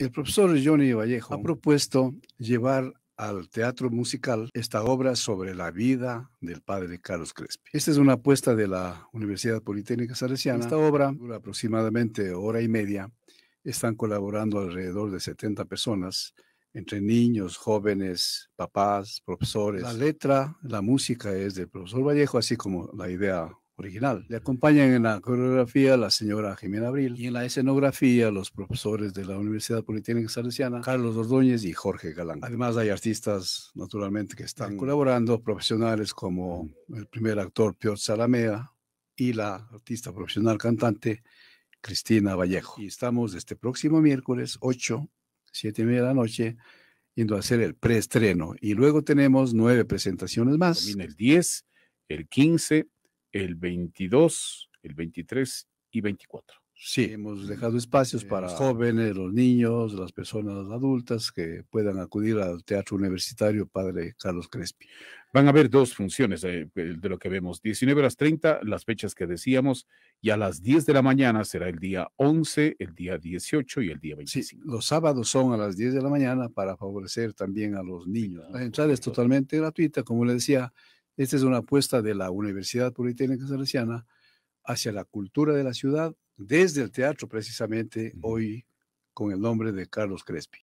El profesor Johnny Vallejo ha propuesto llevar al teatro musical esta obra sobre la vida del padre de Carlos Crespi. Esta es una apuesta de la Universidad Politécnica Salesiana. Esta obra dura aproximadamente hora y media. Están colaborando alrededor de 70 personas, entre niños, jóvenes, papás, profesores. La letra, la música es del profesor Vallejo, así como la idea original. Le acompañan en la coreografía la señora Jimena Abril y en la escenografía los profesores de la Universidad Politécnica Salesiana, Carlos Ordóñez y Jorge Galán. Además hay artistas, naturalmente, que están colaborando, profesionales como el primer actor Piotr Salamea y la artista profesional cantante Cristina Vallejo. Y estamos este próximo miércoles 8, 7 y media de la noche, yendo a hacer el preestreno. Y luego tenemos nueve presentaciones más. en el 10, el 15, el 22, el 23 y 24. Sí, hemos mm, dejado espacios eh, para jóvenes, los niños, las personas adultas que puedan acudir al Teatro Universitario Padre Carlos Crespi. Van a haber dos funciones de lo que vemos, 19 las 30, las fechas que decíamos, y a las 10 de la mañana será el día 11, el día 18 y el día 25. Sí, los sábados son a las 10 de la mañana para favorecer también a los niños. La entrada es totalmente gratuita, como le decía, esta es una apuesta de la Universidad Politécnica Salesiana hacia la cultura de la ciudad desde el teatro, precisamente hoy con el nombre de Carlos Crespi.